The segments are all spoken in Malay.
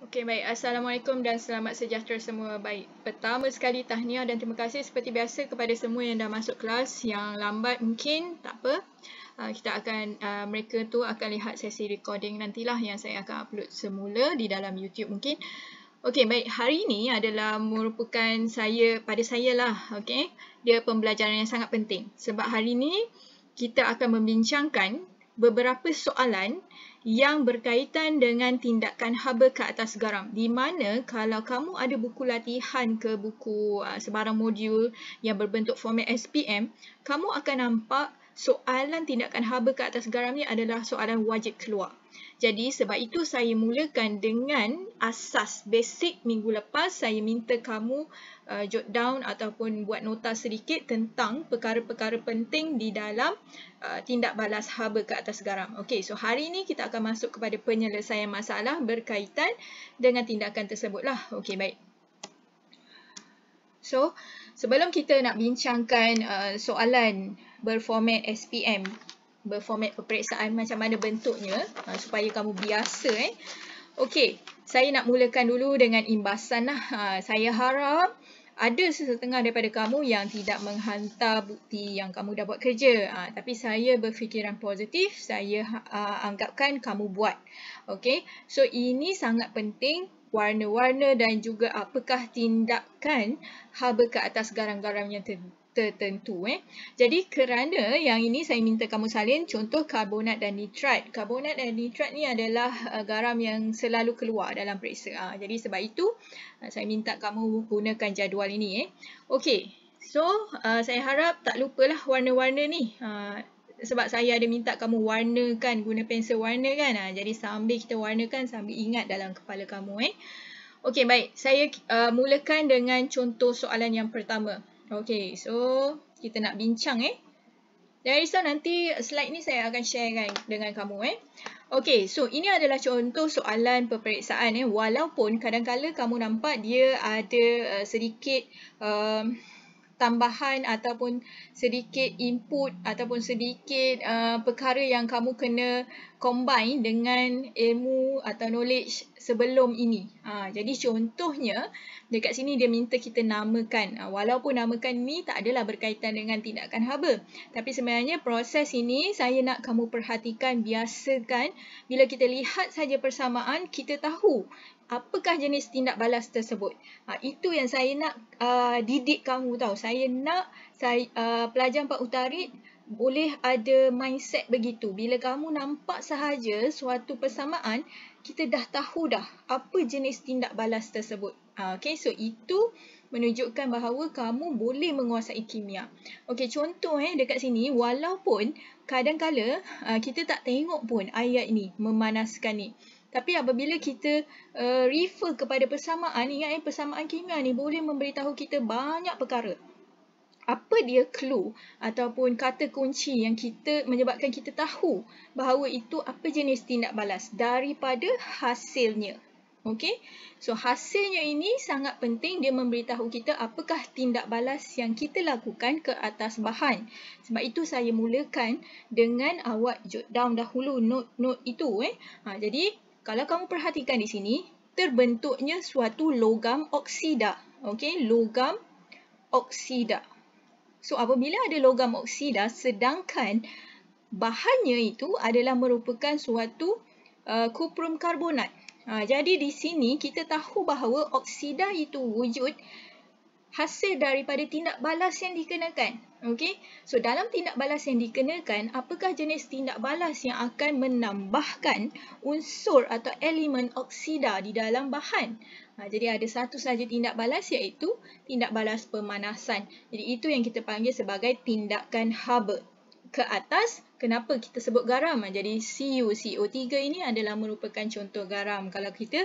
Okey baik, Assalamualaikum dan selamat sejahtera semua. Baik, pertama sekali tahniah dan terima kasih seperti biasa kepada semua yang dah masuk kelas yang lambat mungkin, tak apa. Ah, kita akan, ah, mereka tu akan lihat sesi recording nantilah yang saya akan upload semula di dalam YouTube mungkin. Okey baik, hari ini adalah merupakan saya, pada saya lah, okey. Dia pembelajaran yang sangat penting. Sebab hari ini kita akan membincangkan beberapa soalan yang berkaitan dengan tindakan haba ke atas garam di mana kalau kamu ada buku latihan ke buku uh, sebarang modul yang berbentuk format SPM kamu akan nampak soalan tindakan haba ke atas garam ni adalah soalan wajib keluar jadi sebab itu saya mulakan dengan asas basic minggu lepas saya minta kamu uh, jot down ataupun buat nota sedikit tentang perkara-perkara penting di dalam uh, tindak balas haba ke atas garam. Okey, so hari ini kita akan masuk kepada penyelesaian masalah berkaitan dengan tindakan tersebutlah. Okey, baik. So, sebelum kita nak bincangkan uh, soalan berformat SPM, berformat peperiksaan macam mana bentuknya uh, supaya kamu biasa eh. Okey, saya nak mulakan dulu dengan imbasan lah. Ha, uh, saya harap ada sesetengah daripada kamu yang tidak menghantar bukti yang kamu dah buat kerja. Uh, tapi saya berfikiran positif, saya uh, anggapkan kamu buat. Okay, so ini sangat penting warna-warna dan juga apakah tindakan haba ke atas garam-garam yang tertentu. Eh. Jadi kerana yang ini saya minta kamu salin contoh karbonat dan nitrat. Karbonat dan nitrat ni adalah uh, garam yang selalu keluar dalam periksa. Uh, jadi sebab itu uh, saya minta kamu gunakan jadual ini. Eh. Okey, so uh, saya harap tak lupalah warna-warna ni. Uh, sebab saya ada minta kamu warnakan, guna pensel warna kan. Uh, jadi sambil kita warnakan, sambil ingat dalam kepala kamu. Eh. Okey, baik. Saya uh, mulakan dengan contoh soalan yang pertama. Okay, so kita nak bincang eh. Jangan risau nanti slide ni saya akan share kan, dengan kamu eh. Okay, so ini adalah contoh soalan peperiksaan eh. Walaupun kadang-kadang kamu nampak dia ada uh, sedikit... Uh, tambahan ataupun sedikit input ataupun sedikit uh, perkara yang kamu kena combine dengan ilmu atau knowledge sebelum ini. Uh, jadi contohnya dekat sini dia minta kita namakan uh, walaupun namakan ni tak adalah berkaitan dengan tindakan haba tapi sebenarnya proses ini saya nak kamu perhatikan biasakan bila kita lihat saja persamaan kita tahu apakah jenis tindak balas tersebut. Ha, itu yang saya nak uh, didik kamu tahu. Saya nak saya, uh, pelajar Pak Utarit boleh ada mindset begitu. Bila kamu nampak sahaja suatu persamaan, kita dah tahu dah apa jenis tindak balas tersebut. Ha, okay, so itu menunjukkan bahawa kamu boleh menguasai kimia. Okey, contoh eh dekat sini walaupun kadang-kala uh, ah, kita tak tengok pun ayat ni memanaskan ni. Tapi apabila kita uh, refer kepada persamaan, ingat eh, persamaan kimia ni boleh memberitahu kita banyak perkara. Apa dia clue ataupun kata kunci yang kita menyebabkan kita tahu bahawa itu apa jenis tindak balas daripada hasilnya. Okey. So hasilnya ini sangat penting dia memberitahu kita apakah tindak balas yang kita lakukan ke atas bahan. Sebab itu saya mulakan dengan awak jot down dahulu note-note itu eh. Ha, jadi kalau kamu perhatikan di sini, terbentuknya suatu logam oksida. Okey, logam oksida. So, apabila ada logam oksida, sedangkan bahannya itu adalah merupakan suatu uh, kuprum karbonat. Ha, jadi, di sini kita tahu bahawa oksida itu wujud hasil daripada tindak balas yang dikenakan. okay? So dalam tindak balas yang dikenakan, apakah jenis tindak balas yang akan menambahkan unsur atau elemen oksida di dalam bahan? Ha, jadi ada satu sahaja tindak balas iaitu tindak balas pemanasan. Jadi itu yang kita panggil sebagai tindakan Haber ke atas, kenapa kita sebut garam? Jadi CU, CO3 ini adalah merupakan contoh garam. Kalau kita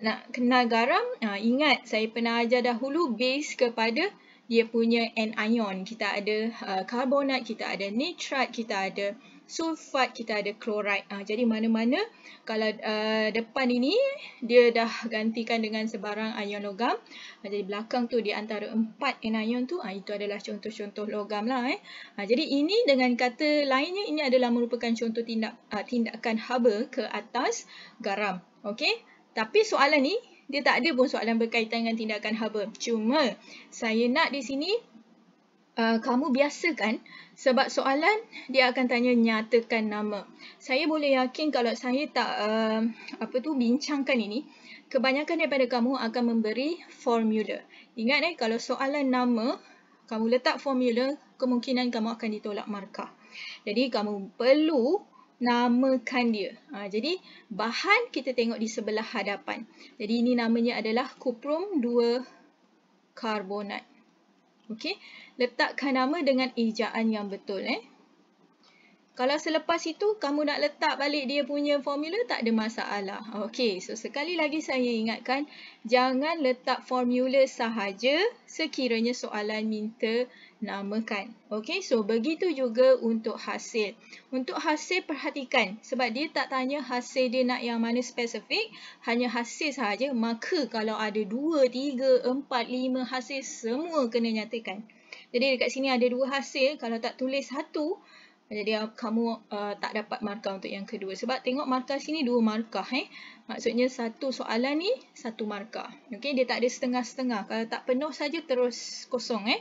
nak kenal garam, ha, ingat saya pernah ajar dahulu base kepada dia punya anion. Kita ada ha, karbonat, kita ada nitrat, kita ada sulfat kita ada chloride. Ha, jadi mana-mana kalau uh, depan ini dia dah gantikan dengan sebarang ion logam. Ha, jadi belakang tu di antara empat anion tu ha, itu adalah contoh-contoh logam lah. Eh. Ha, jadi ini dengan kata lainnya ini adalah merupakan contoh tindak, uh, tindakan haba ke atas garam. Okey. Tapi soalan ni dia tak ada pun soalan berkaitan dengan tindakan haba. Cuma saya nak di sini Ah, kamu biasa kan? Sebab soalan dia akan tanya nyatakan nama. Saya boleh yakin kalau saya tak uh, apa tu bincangkan ini, kebanyakan daripada kamu akan memberi formula. Ingat eh kalau soalan nama, kamu letak formula, kemungkinan kamu akan ditolak markah. Jadi kamu perlu namakan dia. Ha, jadi bahan kita tengok di sebelah hadapan. Jadi ini namanya adalah kuprum 2 karbonat. Okey letakkan nama dengan ejaan yang betul eh. Kalau selepas itu kamu nak letak balik dia punya formula tak ada masalah. Okey, so sekali lagi saya ingatkan jangan letak formula sahaja sekiranya soalan minta namakan. Okey, so begitu juga untuk hasil. Untuk hasil perhatikan sebab dia tak tanya hasil dia nak yang mana spesifik, hanya hasil sahaja. Maka kalau ada 2 3 4 5 hasil semua kena nyatakan. Jadi dekat sini ada dua hasil. Kalau tak tulis satu, jadi kamu uh, tak dapat markah untuk yang kedua. Sebab tengok markah sini dua markah. Eh. Maksudnya satu soalan ni satu markah. Okay, dia tak ada setengah-setengah. Kalau tak penuh saja terus kosong. Eh.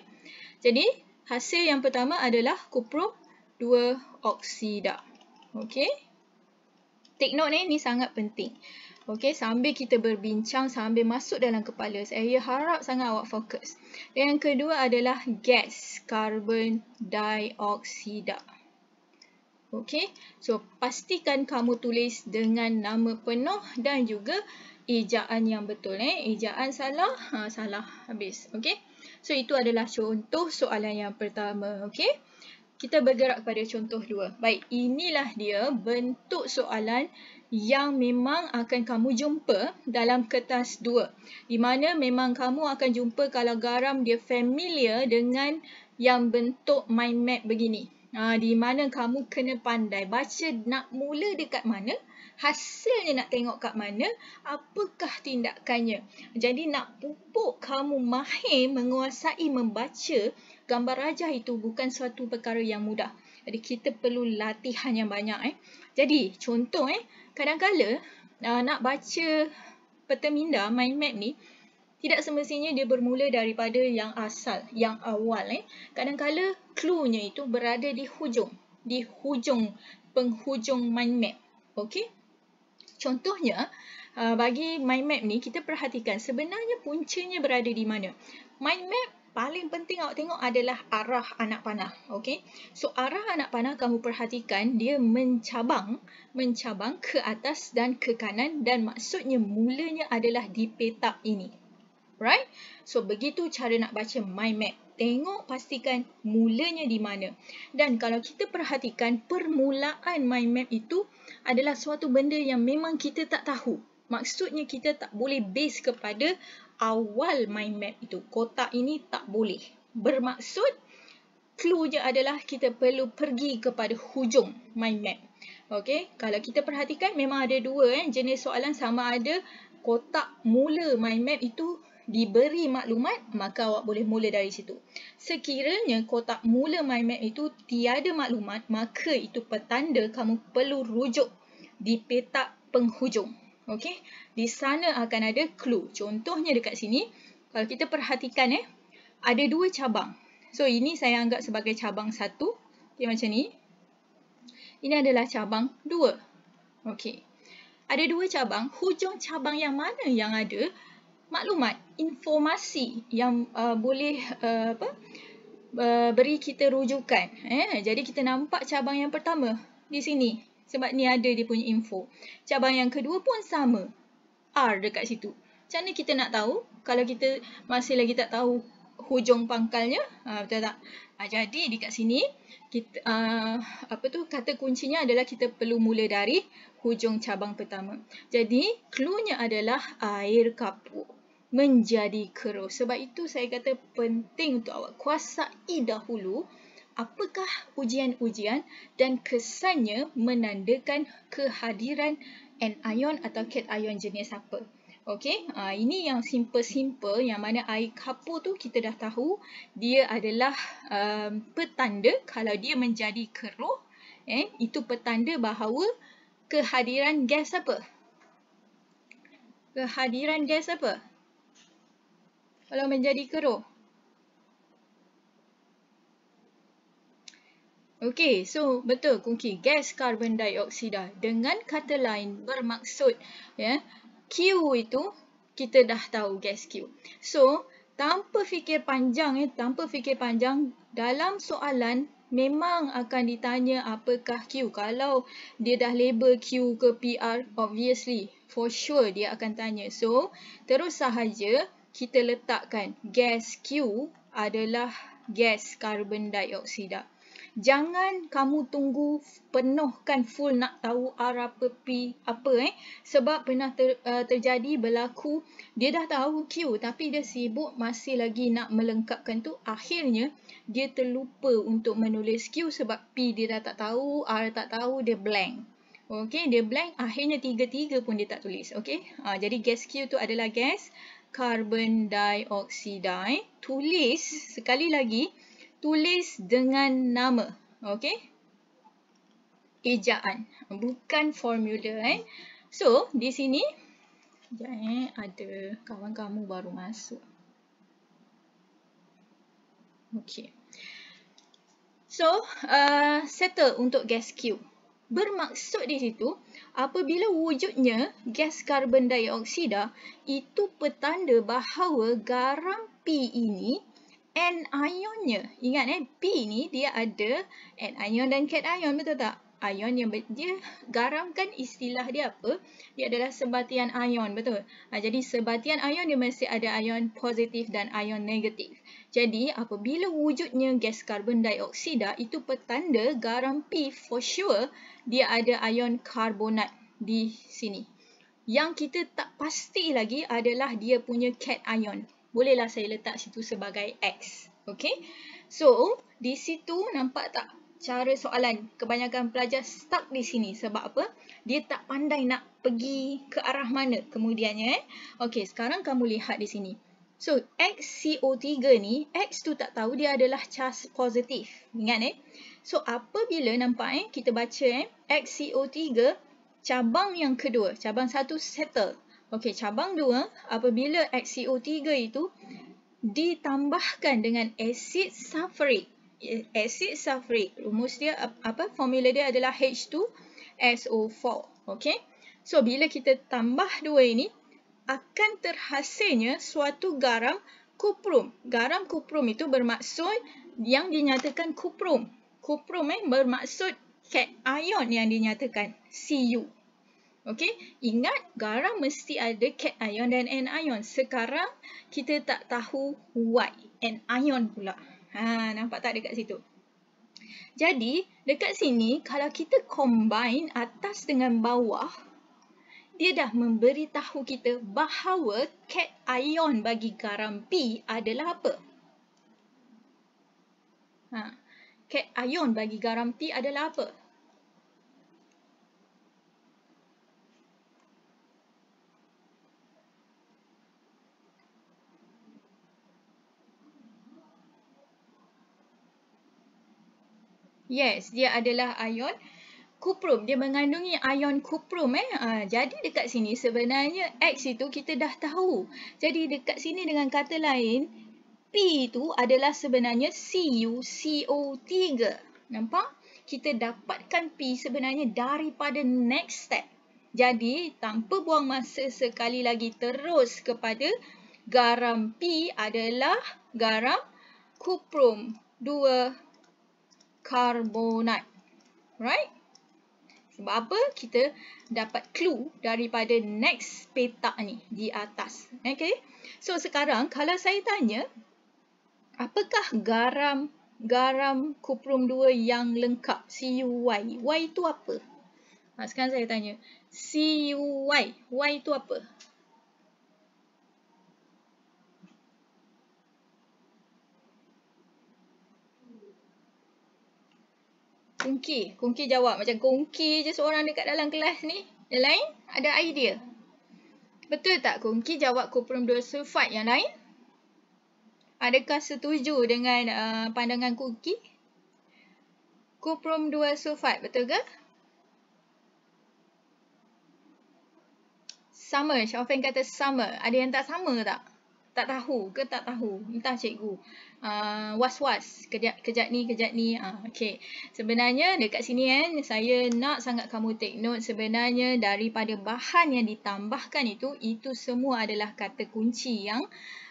Jadi hasil yang pertama adalah kuprum dua oksida. Okey. Take note ni, ni sangat penting. Okey, sambil kita berbincang, sambil masuk dalam kepala. Saya harap sangat awak fokus. Yang kedua adalah gas, carbon dioksida. Okey, so pastikan kamu tulis dengan nama penuh dan juga ejaan yang betul. Eh. Ejaan salah, ha, salah habis. Okey, so itu adalah contoh soalan yang pertama. Okey, kita bergerak pada contoh dua. Baik, inilah dia bentuk soalan yang memang akan kamu jumpa dalam kertas 2 di mana memang kamu akan jumpa kalau garam dia familiar dengan yang bentuk mind map begini Ha, di mana kamu kena pandai baca nak mula dekat mana, hasilnya nak tengok kat mana, apakah tindakannya. Jadi nak pupuk kamu mahir menguasai membaca gambar rajah itu bukan suatu perkara yang mudah. Jadi kita perlu latihan yang banyak. Eh. Jadi contoh, eh, kadangkala uh, nak baca peta minda mind map ni tidak semestinya dia bermula daripada yang asal, yang awal. Eh. Kadangkala cluenya itu berada di hujung, di hujung penghujung mind map. Okey? Contohnya, uh, bagi mind map ni kita perhatikan sebenarnya puncanya berada di mana. Mind map paling penting awak tengok adalah arah anak panah. Okay? So, arah anak panah kamu perhatikan, dia mencabang mencabang ke atas dan ke kanan dan maksudnya mulanya adalah di petak ini. Right? So, begitu cara nak baca mind map. Tengok pastikan mulanya di mana. Dan kalau kita perhatikan, permulaan mind map itu adalah suatu benda yang memang kita tak tahu. Maksudnya kita tak boleh base kepada awal mind map itu. Kotak ini tak boleh. Bermaksud, clue je adalah kita perlu pergi kepada hujung mind map. Okay? kalau kita perhatikan memang ada dua eh, jenis soalan sama ada kotak mula mind map itu diberi maklumat, maka awak boleh mula dari situ. Sekiranya kotak mula mind map itu tiada maklumat, maka itu petanda kamu perlu rujuk di petak penghujung. Okey, di sana akan ada clue. Contohnya dekat sini, kalau kita perhatikan eh, ada dua cabang. So, ini saya anggap sebagai cabang satu. Okey, macam ni. Ini adalah cabang dua. Okey. Ada dua cabang. Hujung cabang yang mana yang ada maklumat, informasi yang uh, boleh uh, apa, uh, beri kita rujukan. Eh? Jadi, kita nampak cabang yang pertama di sini. Sebab ni ada dia punya info. Cabang yang kedua pun sama. R dekat situ. Macam mana kita nak tahu? Kalau kita masih lagi tak tahu hujung pangkalnya. Ha, betul tak? Ha, jadi dekat sini, kita, ha, apa tu kata kuncinya adalah kita perlu mula dari hujung cabang pertama. Jadi, cluenya adalah air kapur menjadi keruh. Sebab itu saya kata penting untuk awak kuasai dahulu apakah ujian-ujian dan kesannya menandakan kehadiran anion atau kation jenis apa. Okey, ha, ini yang simple-simple yang mana air kapur tu kita dah tahu dia adalah um, petanda kalau dia menjadi keruh, eh, itu petanda bahawa kehadiran gas apa? Kehadiran gas apa? Kalau menjadi keruh. Okey, so betul kunci gas karbon dioksida. Dengan kata lain bermaksud ya, yeah, Q itu kita dah tahu gas Q. So, tanpa fikir panjang ya, eh, tanpa fikir panjang dalam soalan memang akan ditanya apakah Q. Kalau dia dah label Q ke PR, obviously for sure dia akan tanya. So, terus sahaja kita letakkan gas Q adalah gas karbon dioksida jangan kamu tunggu penuhkan full nak tahu R apa P apa eh sebab pernah ter, uh, terjadi berlaku dia dah tahu Q tapi dia sibuk masih lagi nak melengkapkan tu akhirnya dia terlupa untuk menulis Q sebab P dia dah tak tahu R tak tahu dia blank Okey, dia blank. Akhirnya tiga-tiga pun dia tak tulis. Okey, ha, ah, jadi gas Q tu adalah gas carbon dioxide. Eh. Tulis sekali lagi tulis dengan nama. okay? Ejaan. Bukan formula. Eh. So, di sini. Sekejap eh. Ada kawan kamu baru masuk. okay? So, uh, settle untuk gas Q. Bermaksud di situ, apabila wujudnya gas karbon dioksida, itu petanda bahawa garam P ini anionnya. Ingat eh, P ni dia ada anion dan cation, betul tak? Ion yang ber, dia garamkan istilah dia apa? Dia adalah sebatian ion, betul? Ha, jadi sebatian ion dia mesti ada ion positif dan ion negatif. Jadi apabila wujudnya gas karbon dioksida, itu petanda garam P for sure dia ada ion karbonat di sini. Yang kita tak pasti lagi adalah dia punya cation bolehlah saya letak situ sebagai X. Okay? So, di situ nampak tak cara soalan kebanyakan pelajar stuck di sini sebab apa? Dia tak pandai nak pergi ke arah mana kemudiannya. Eh? Okay, sekarang kamu lihat di sini. So, XCO3 ni, X tu tak tahu dia adalah charge positif. Ingat eh? So, apabila nampak eh, kita baca eh, XCO3, cabang yang kedua, cabang satu settle. Okey, cabang 2 apabila XCO3 itu ditambahkan dengan asid sulfuric. Asid sulfuric, rumus dia apa? Formula dia adalah H2SO4. Okey. So bila kita tambah dua ini akan terhasilnya suatu garam kuprum. Garam kuprum itu bermaksud yang dinyatakan kuprum. Kuprum eh bermaksud kation yang dinyatakan Cu. Okey, ingat garam mesti ada cation dan anion. Sekarang kita tak tahu why anion pula. Ha, nampak tak dekat situ? Jadi, dekat sini kalau kita combine atas dengan bawah, dia dah memberitahu kita bahawa cation bagi garam B adalah apa? Ha, cation bagi garam B adalah apa? Yes, dia adalah ion kuprum. Dia mengandungi ion kuprum. Eh? Ha, jadi dekat sini sebenarnya X itu kita dah tahu. Jadi dekat sini dengan kata lain, P itu adalah sebenarnya CuCO3. Nampak? Kita dapatkan P sebenarnya daripada next step. Jadi, tanpa buang masa sekali lagi terus kepada garam P adalah garam kuprum 2 karbonat. Right? Sebab apa? Kita dapat clue daripada next petak ni di atas. Okay? So, sekarang kalau saya tanya, apakah garam garam kuprum 2 yang lengkap? CUY. Y itu apa? Ha, sekarang saya tanya, CUY. Y itu apa? Kungki. Kungki jawab. Macam kungki je seorang dekat dalam kelas ni. Yang lain ada idea. Betul tak kungki jawab kuprum sulfat yang lain? Adakah setuju dengan uh, pandangan kungki? Kuprum sulfat betul ke? Sama. Syafin kata sama. Ada yang tak sama tak? Tak tahu ke tak tahu? Entah cikgu uh, was-was kejap, kejap ni, kejap ni uh, ah, okay. Sebenarnya dekat sini kan Saya nak sangat kamu take note Sebenarnya daripada bahan yang ditambahkan itu Itu semua adalah kata kunci yang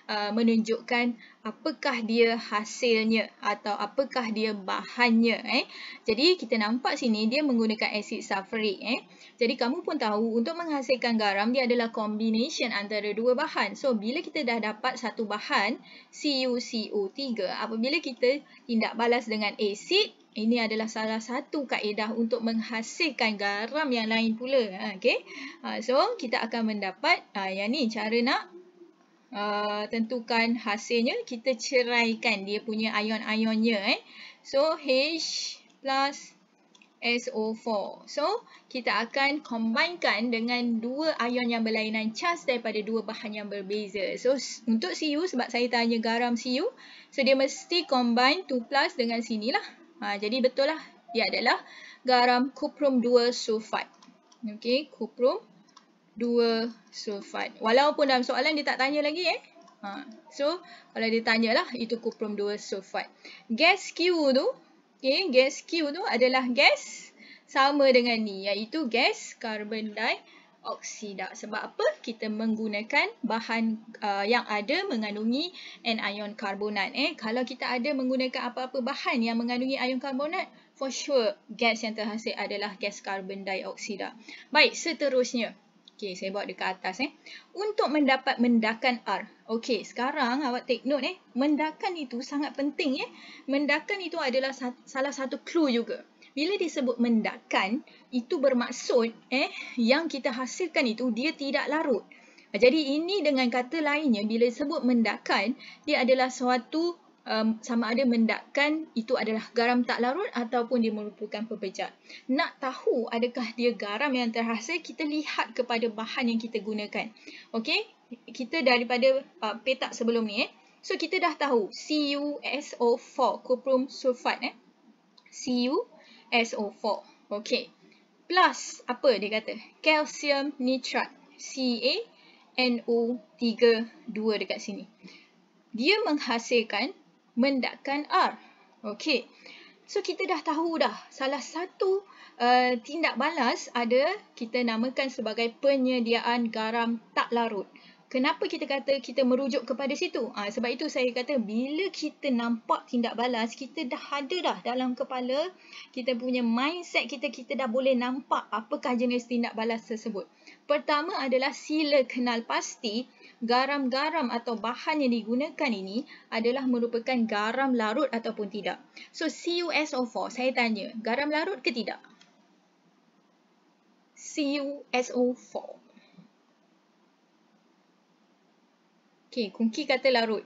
uh, menunjukkan Apakah dia hasilnya atau apakah dia bahannya eh. Jadi kita nampak sini dia menggunakan asid safrik eh. Jadi kamu pun tahu untuk menghasilkan garam dia adalah combination antara dua bahan. So bila kita dah dapat satu bahan CuCO3 apabila kita tindak balas dengan asid ini adalah salah satu kaedah untuk menghasilkan garam yang lain pula. Ha, okay. Ha, so kita akan mendapat ha, yang ni cara nak Uh, tentukan hasilnya kita ceraikan dia punya ion-ionnya eh. so H plus SO4. So, kita akan combinekan dengan dua ion yang berlainan cas daripada dua bahan yang berbeza. So, untuk Cu, sebab saya tanya garam Cu, so dia mesti combine 2 plus dengan sini lah. Ha, jadi, betul lah. ia adalah garam kuprum 2 sulfat. Okay, kuprum 2 sulfat. Walaupun dalam soalan dia tak tanya lagi eh. Ha, so, kalau dia tanya lah, itu kuprum 2 sulfat. Gas Q tu, Okay, gas Q tu adalah gas sama dengan ni iaitu gas karbon dioksida. Sebab apa? Kita menggunakan bahan uh, yang ada mengandungi anion karbonat. Eh, kalau kita ada menggunakan apa-apa bahan yang mengandungi anion karbonat, for sure gas yang terhasil adalah gas karbon dioksida. Baik, seterusnya. Okey, saya buat dekat atas eh. Untuk mendapat mendakan R. Okey, sekarang awak take note eh. Mendakan itu sangat penting eh. Mendakan itu adalah salah satu clue juga. Bila disebut mendakan, itu bermaksud eh yang kita hasilkan itu dia tidak larut. Jadi ini dengan kata lainnya, bila disebut mendakan, dia adalah suatu um, sama ada mendakkan itu adalah garam tak larut ataupun dia merupakan pepejak. Nak tahu adakah dia garam yang terhasil, kita lihat kepada bahan yang kita gunakan. Okey, kita daripada uh, petak sebelum ni eh. So, kita dah tahu CuSO4, kuprum sulfat eh. CuSO4, okey. Plus, apa dia kata? Calcium nitrat, Ca. NO32 dekat sini. Dia menghasilkan mendakan R. Okey. So, kita dah tahu dah salah satu uh, tindak balas ada kita namakan sebagai penyediaan garam tak larut. Kenapa kita kata kita merujuk kepada situ? Ha, sebab itu saya kata bila kita nampak tindak balas, kita dah ada dah dalam kepala, kita punya mindset kita, kita dah boleh nampak apakah jenis tindak balas tersebut. Pertama adalah sila kenal pasti garam-garam atau bahan yang digunakan ini adalah merupakan garam larut ataupun tidak. So CuSO4 saya tanya, garam larut ke tidak? CuSO4. Okey, Kungki kata larut.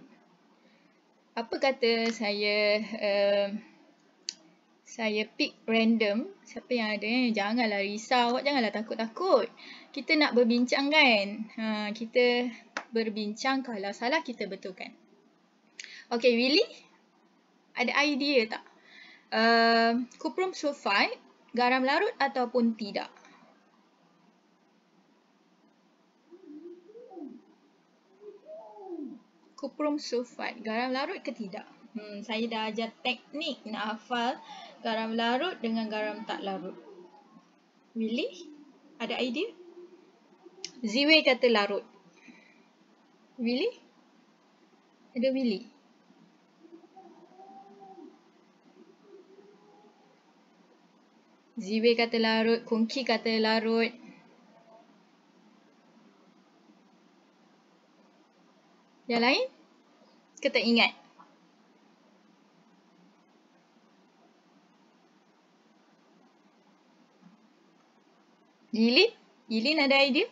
Apa kata saya uh, saya pick random. Siapa yang ada eh? Janganlah risau. janganlah takut-takut. Kita nak berbincang kan? Ha, kita berbincang kalau salah kita betulkan. Okay, Willy, ada idea tak? Uh, cuprum sulfide, garam larut ataupun tidak? Kuprum sulfide, garam larut ke tidak? Hmm, saya dah ajar teknik nak hafal garam larut dengan garam tak larut. Willy, ada idea? Ziwe kata larut. Willy, Ada Willy. Ziwe kata larut, Kongki kata larut. Yang lain? Kau tak ingat? Yilin? Yilin ada idea?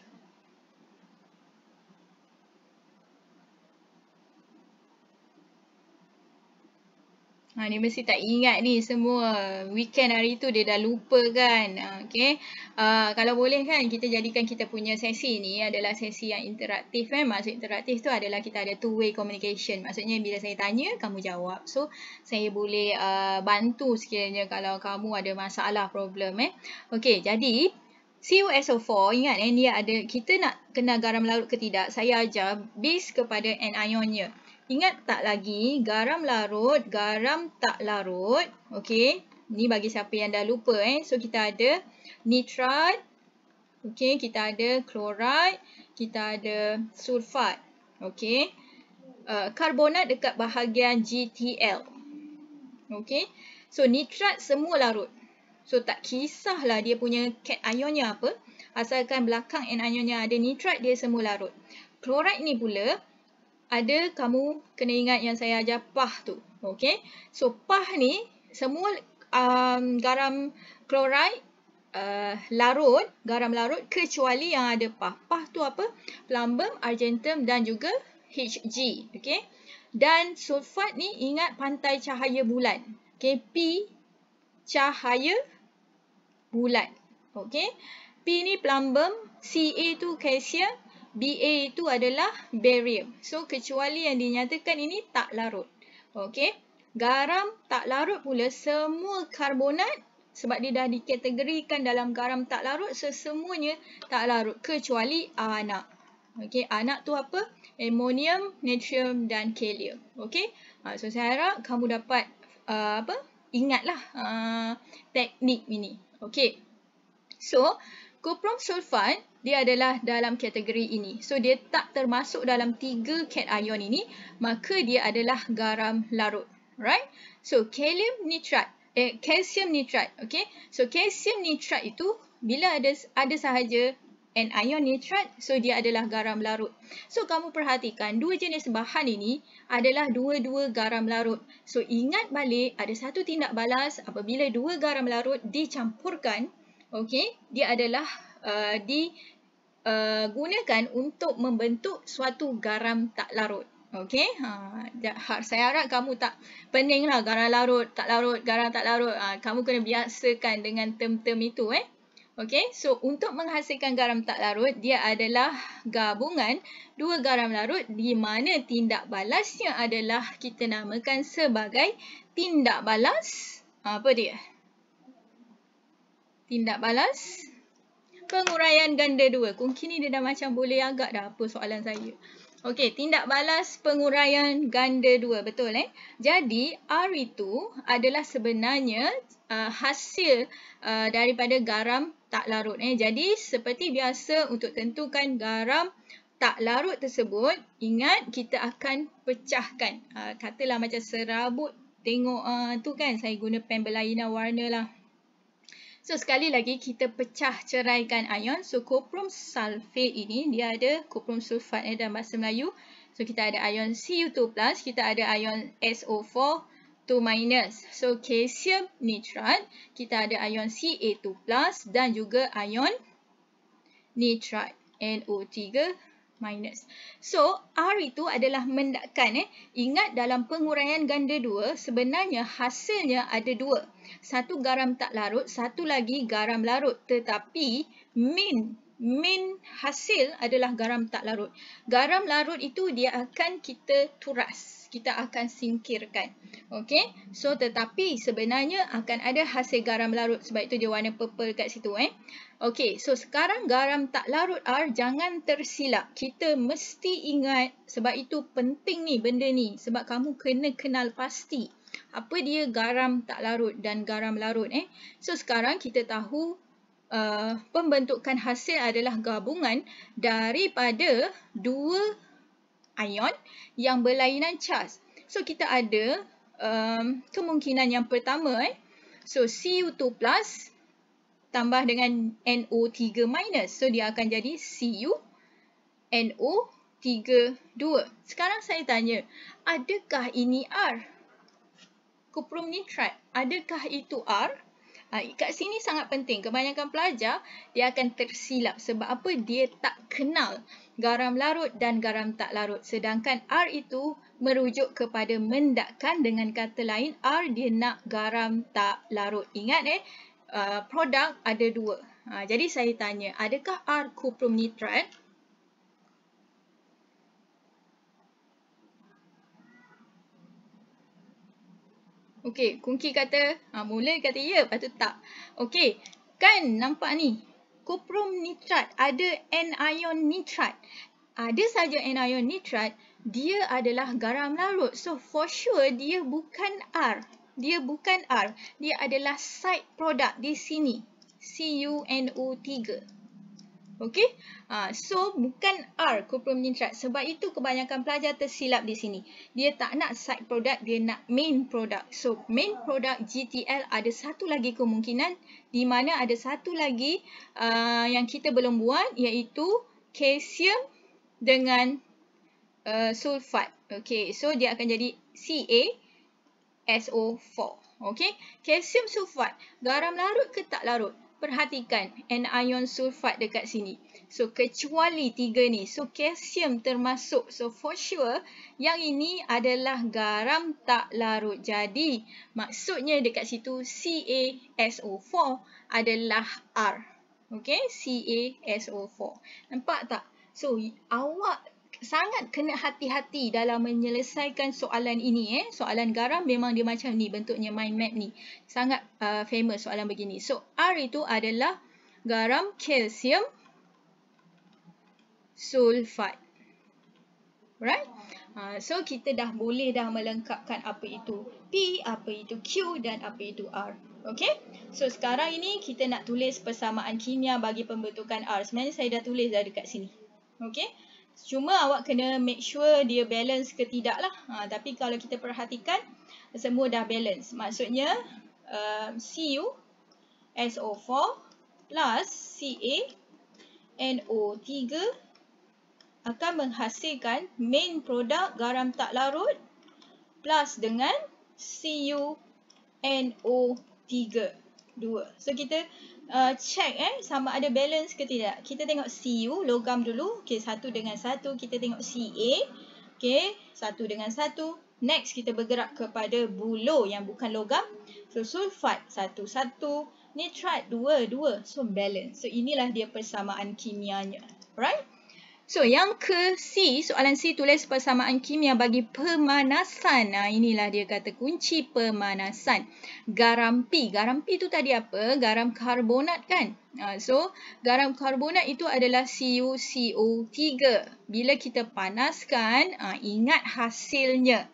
Ha, dia mesti tak ingat ni semua. Weekend hari tu dia dah lupa kan. Ha, okay. Ha, kalau boleh kan kita jadikan kita punya sesi ni adalah sesi yang interaktif kan. Maksud interaktif tu adalah kita ada two way communication. Maksudnya bila saya tanya, kamu jawab. So, saya boleh uh, bantu sekiranya kalau kamu ada masalah, problem eh. Okay, jadi COSO4 ingat eh, dia ada kita nak kena garam larut ke tidak saya ajar base kepada anionnya Ingat tak lagi, garam larut, garam tak larut. Okey, ni bagi siapa yang dah lupa eh. So, kita ada nitrat. Okey, kita ada chloride. Kita ada sulfat. Okey. Uh, karbonat dekat bahagian GTL. Okey. So, nitrat semua larut. So, tak kisahlah dia punya cationnya apa. Asalkan belakang anionnya ada nitrat, dia semua larut. Chloride ni pula ada kamu kena ingat yang saya ajar pah tu. okay? So pah ni semua um, garam kloride uh, larut, garam larut kecuali yang ada pah. Pah tu apa? Plumbum, argentum dan juga HG. okay? Dan sulfat ni ingat pantai cahaya bulan. okay? P cahaya bulan. okay? P ni plumbum, CA tu kalsium. Ba itu adalah barium. So, kecuali yang dinyatakan ini tak larut. Okey. Garam tak larut pula semua karbonat sebab dia dah dikategorikan dalam garam tak larut, sesemuanya tak larut kecuali anak. Okey, anak tu apa? Ammonium, natrium dan kalium. Okey? Ah, so, saya harap kamu dapat uh, apa? ingatlah uh, teknik ini. Okey. So, Cuprum sulfat dia adalah dalam kategori ini. So dia tak termasuk dalam tiga cat ion ini, maka dia adalah garam larut. Right? So kalium nitrat, eh kalsium nitrat, okay? So kalsium nitrat itu bila ada ada sahaja and ion nitrat, so dia adalah garam larut. So kamu perhatikan dua jenis bahan ini adalah dua-dua garam larut. So ingat balik ada satu tindak balas apabila dua garam larut dicampurkan, okey dia adalah uh, di uh, gunakan untuk membentuk suatu garam tak larut okey ha, ha saya harap kamu tak peninglah garam larut tak larut garam tak larut ha, kamu kena biasakan dengan term-term itu eh okey so untuk menghasilkan garam tak larut dia adalah gabungan dua garam larut di mana tindak balasnya adalah kita namakan sebagai tindak balas apa dia Tindak balas. Penguraian ganda dua. Kunci ni dia dah macam boleh agak dah apa soalan saya. Okey, tindak balas penguraian ganda dua. Betul eh? Jadi, R itu adalah sebenarnya uh, hasil uh, daripada garam tak larut. Eh? Jadi, seperti biasa untuk tentukan garam tak larut tersebut, ingat kita akan pecahkan. Uh, katalah macam serabut tengok uh, tu kan saya guna pen berlainan warna lah. So sekali lagi kita pecah ceraikan ion. So koprom sulfate ini dia ada koprom sulfat eh, dalam bahasa Melayu. So kita ada ion Cu2+, kita ada ion SO4 2 minus. So kalsium nitrat, kita ada ion Ca2 dan juga ion nitrat NO3 minus. So, R itu adalah mendakan. Eh. Ingat dalam penguraian ganda dua sebenarnya hasilnya ada dua. Satu garam tak larut, satu lagi garam larut. Tetapi, min min hasil adalah garam tak larut. Garam larut itu dia akan kita turas. Kita akan singkirkan. Okay? So, tetapi sebenarnya akan ada hasil garam larut. Sebab itu dia warna purple kat situ. Eh? Okey, so sekarang garam tak larut R, jangan tersilap. Kita mesti ingat sebab itu penting ni benda ni. Sebab kamu kena kenal pasti apa dia garam tak larut dan garam larut eh. So sekarang kita tahu uh, pembentukan hasil adalah gabungan daripada dua ion yang berlainan cas. So kita ada um, kemungkinan yang pertama eh. So Cu2 plus tambah dengan NO3 minus. So dia akan jadi Cu NO3 Sekarang saya tanya, adakah ini R? Kuprum nitrat, adakah itu R? Ha, kat sini sangat penting. Kebanyakan pelajar, dia akan tersilap sebab apa dia tak kenal garam larut dan garam tak larut. Sedangkan R itu merujuk kepada mendakan dengan kata lain, R dia nak garam tak larut. Ingat eh, Uh, produk ada dua. Uh, jadi saya tanya, adakah R kuprum nitrat? Okey, Kungki kata, ha, mula kata ya, lepas tu tak. Okey, kan nampak ni, kuprum nitrat, ada anion nitrat. Ada saja anion nitrat, dia adalah garam larut. So, for sure, dia bukan R dia bukan R, dia adalah side product di sini. CuNO3. okay? Uh, so, bukan R cuprum nitrat. Sebab itu kebanyakan pelajar tersilap di sini. Dia tak nak side product, dia nak main product. So, main product GTL ada satu lagi kemungkinan di mana ada satu lagi uh, yang kita belum buat iaitu kalsium dengan uh, sulfat. okay? so dia akan jadi Ca. SO4. Okey, kalsium sulfat, garam larut ke tak larut? Perhatikan anion sulfat dekat sini. So, kecuali tiga ni. So, kalsium termasuk. So, for sure, yang ini adalah garam tak larut. Jadi, maksudnya dekat situ CaSO4 adalah R. Okay, CaSO4. Nampak tak? So, awak sangat kena hati-hati dalam menyelesaikan soalan ini. Eh. Soalan garam memang dia macam ni, bentuknya mind map ni. Sangat uh, famous soalan begini. So, R itu adalah garam kalsium sulfat. Right? Uh, so, kita dah boleh dah melengkapkan apa itu P, apa itu Q dan apa itu R. Okay? So, sekarang ini kita nak tulis persamaan kimia bagi pembentukan R. Sebenarnya saya dah tulis dah dekat sini. Okay? Cuma awak kena make sure dia balance ke tidak lah. Ha, tapi kalau kita perhatikan, semua dah balance. Maksudnya, um, uh, Cu SO4 plus Ca NO3 akan menghasilkan main product garam tak larut plus dengan Cu NO3. Dua. So, kita uh, check eh sama ada balance ke tidak. Kita tengok CU logam dulu. Okey, satu dengan satu kita tengok CA. Okey, satu dengan satu. Next kita bergerak kepada bulu yang bukan logam. So sulfat satu-satu, nitrat dua-dua. So balance. So inilah dia persamaan kimianya. Right? So yang ke C, soalan C tulis persamaan kimia bagi pemanasan. Nah inilah dia kata kunci pemanasan. Garam P. Garam P tu tadi apa? Garam karbonat kan? Ah, so garam karbonat itu adalah CuCO3. Bila kita panaskan, ah, ingat hasilnya.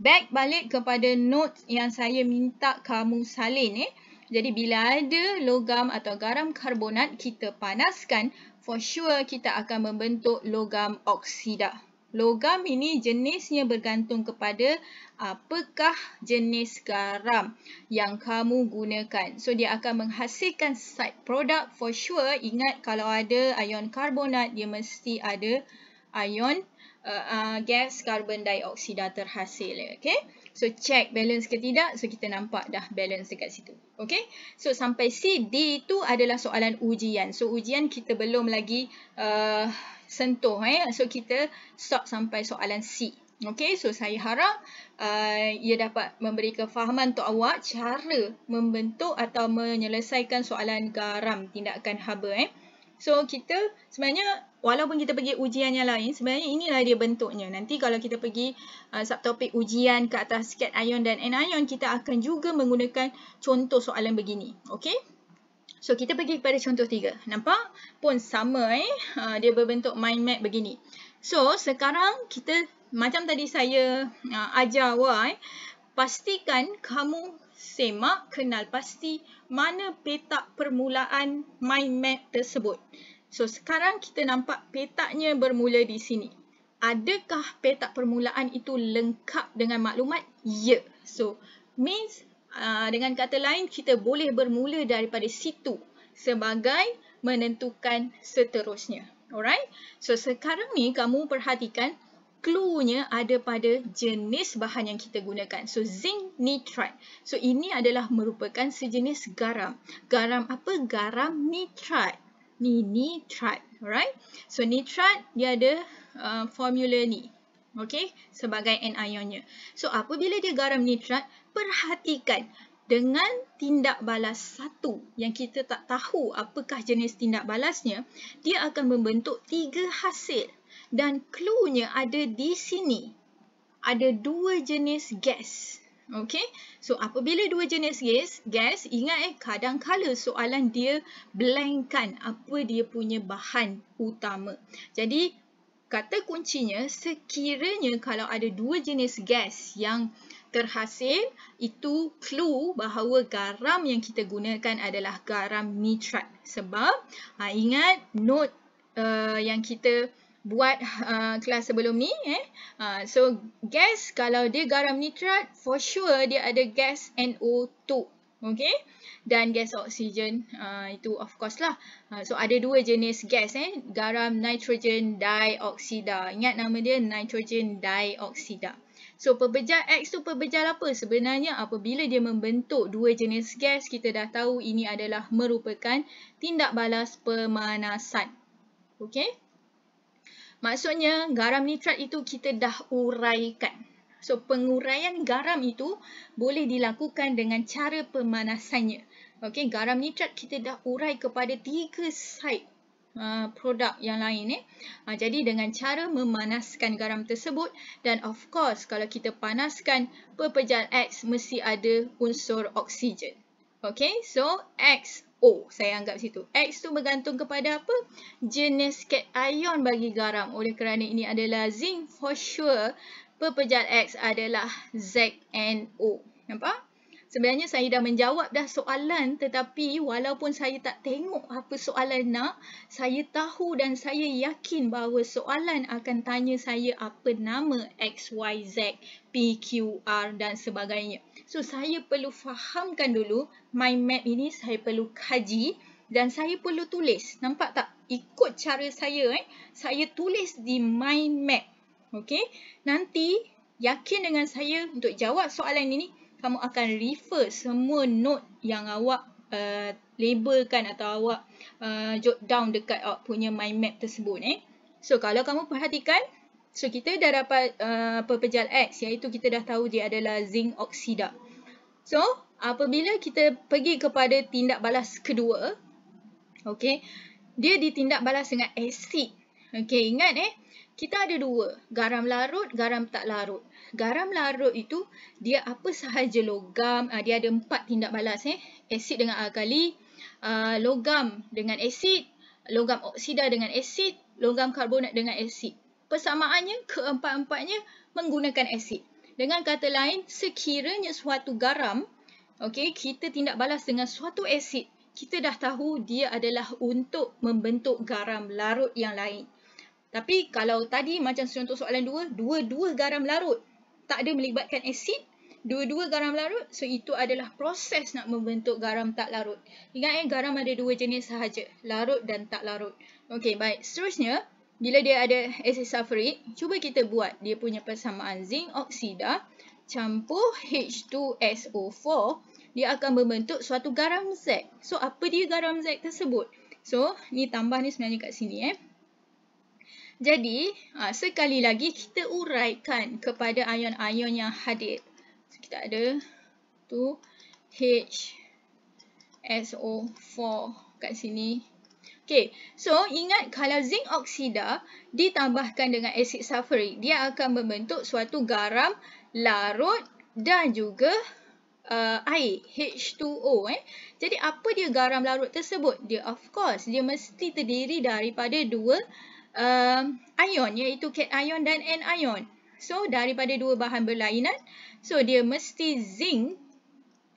Back balik kepada note yang saya minta kamu salin eh. Jadi bila ada logam atau garam karbonat kita panaskan, for sure kita akan membentuk logam oksida. Logam ini jenisnya bergantung kepada apakah ah, jenis garam yang kamu gunakan. So dia akan menghasilkan side product for sure. Ingat kalau ada ion karbonat dia mesti ada ion uh, uh, gas karbon dioksida terhasil. Okay. So check balance ke tidak, so kita nampak dah balance dekat situ. Okay, so sampai C, D itu adalah soalan ujian. So ujian kita belum lagi uh, sentuh, eh? so kita stop sampai soalan C. Okay, so saya harap uh, ia dapat memberi kefahaman untuk awak cara membentuk atau menyelesaikan soalan garam tindakan haba. Eh? So kita sebenarnya walaupun kita pergi ujian yang lain, sebenarnya inilah dia bentuknya. Nanti kalau kita pergi uh, subtopik ujian ke atas cat ion dan anion, kita akan juga menggunakan contoh soalan begini. Okay? So, kita pergi kepada contoh tiga. Nampak? Pun sama eh. Uh, dia berbentuk mind map begini. So, sekarang kita, macam tadi saya uh, ajar awak eh, pastikan kamu semak kenal pasti mana petak permulaan mind map tersebut. So sekarang kita nampak petaknya bermula di sini. Adakah petak permulaan itu lengkap dengan maklumat? Ya. So means uh, dengan kata lain kita boleh bermula daripada situ sebagai menentukan seterusnya. Alright. So sekarang ni kamu perhatikan cluenya ada pada jenis bahan yang kita gunakan. So zinc nitrite. So ini adalah merupakan sejenis garam. Garam apa? Garam nitrite ni nitrat, alright? So nitrat dia ada uh, formula ni. Okey, sebagai anionnya. So apabila dia garam nitrat, perhatikan dengan tindak balas satu yang kita tak tahu apakah jenis tindak balasnya, dia akan membentuk tiga hasil dan cluenya ada di sini. Ada dua jenis gas Okay, so apabila dua jenis gas, gas ingat eh kadang kala soalan dia blankkan apa dia punya bahan utama. Jadi kata kuncinya sekiranya kalau ada dua jenis gas yang terhasil itu clue bahawa garam yang kita gunakan adalah garam nitrat sebab ha, ingat note uh, yang kita buat uh, kelas sebelum ni eh. uh, so gas kalau dia garam nitrat for sure dia ada gas NO2 okay? dan gas oksigen uh, itu of course lah uh, so ada dua jenis gas eh. garam nitrogen dioksida ingat nama dia nitrogen dioksida So, pebejal X tu pebejal apa? Sebenarnya apabila dia membentuk dua jenis gas, kita dah tahu ini adalah merupakan tindak balas pemanasan. Okay? Maksudnya garam nitrat itu kita dah uraikan. So penguraian garam itu boleh dilakukan dengan cara pemanasannya. Okey, garam nitrat kita dah urai kepada tiga side uh, produk yang lain Eh. Uh, jadi dengan cara memanaskan garam tersebut dan of course kalau kita panaskan pepejal X mesti ada unsur oksigen. Okey, so X O oh, saya anggap situ. X tu bergantung kepada apa? Jenis cat ion bagi garam. Oleh kerana ini adalah zinc for sure. Pepejal X adalah ZNO. Nampak? Sebenarnya saya dah menjawab dah soalan tetapi walaupun saya tak tengok apa soalan nak, saya tahu dan saya yakin bahawa soalan akan tanya saya apa nama XYZ PQR dan sebagainya. So saya perlu fahamkan dulu mind map ini saya perlu kaji dan saya perlu tulis. Nampak tak? Ikut cara saya eh. Saya tulis di mind map. Okay? Nanti yakin dengan saya untuk jawab soalan ini kamu akan refer semua note yang awak uh, labelkan atau awak uh, jot down dekat awak punya mind map tersebut eh. So kalau kamu perhatikan So kita dah dapat uh, pepejal X iaitu kita dah tahu dia adalah zinc oksida. So apabila kita pergi kepada tindak balas kedua, okay, dia ditindak balas dengan asid. Okay, ingat eh, kita ada dua, garam larut, garam tak larut. Garam larut itu, dia apa sahaja logam, uh, dia ada empat tindak balas eh. Asid dengan alkali, uh, logam dengan asid, logam oksida dengan asid, logam karbonat dengan asid persamaannya keempat-empatnya menggunakan asid. Dengan kata lain, sekiranya suatu garam, okay, kita tindak balas dengan suatu asid, kita dah tahu dia adalah untuk membentuk garam larut yang lain. Tapi kalau tadi macam contoh soalan dua, dua-dua garam larut tak ada melibatkan asid, Dua-dua garam larut, so itu adalah proses nak membentuk garam tak larut. Ingat eh, garam ada dua jenis sahaja, larut dan tak larut. Okey, baik. Seterusnya, bila dia ada asid sulfuric, cuba kita buat dia punya persamaan zinc oksida campur H2SO4, dia akan membentuk suatu garam Z. So, apa dia garam Z tersebut? So, ni tambah ni sebenarnya kat sini eh. Jadi, ah, sekali lagi kita uraikan kepada ion-ion yang hadir. So, kita ada tu HSO4 kat sini. Okay, so ingat kalau zinc oksida ditambahkan dengan asid sulfuric, dia akan membentuk suatu garam larut dan juga uh, air, H2O. Eh. Jadi apa dia garam larut tersebut? Dia of course, dia mesti terdiri daripada dua uh, ion iaitu cation dan anion. So daripada dua bahan berlainan, so dia mesti zinc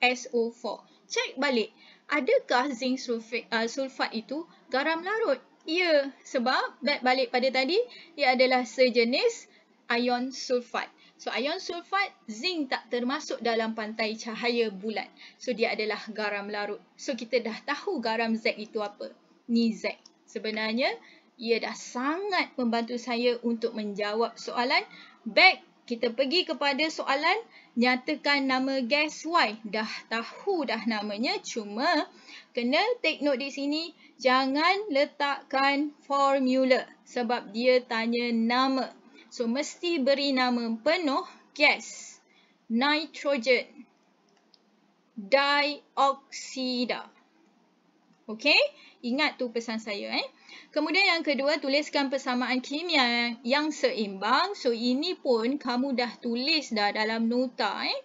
SO4. Check balik, adakah zinc sulfate, uh, sulfat itu garam larut. Ya, sebab back balik pada tadi, ia adalah sejenis ion sulfat. So, ion sulfat, zinc tak termasuk dalam pantai cahaya bulat. So, dia adalah garam larut. So, kita dah tahu garam Z itu apa. Ni Z. Sebenarnya, ia dah sangat membantu saya untuk menjawab soalan. Back, kita pergi kepada soalan. Nyatakan nama gas Y. Dah tahu dah namanya. Cuma, kena take note di sini jangan letakkan formula sebab dia tanya nama. So, mesti beri nama penuh gas, nitrogen, dioksida. Okey, ingat tu pesan saya eh. Kemudian yang kedua, tuliskan persamaan kimia yang seimbang. So, ini pun kamu dah tulis dah dalam nota eh.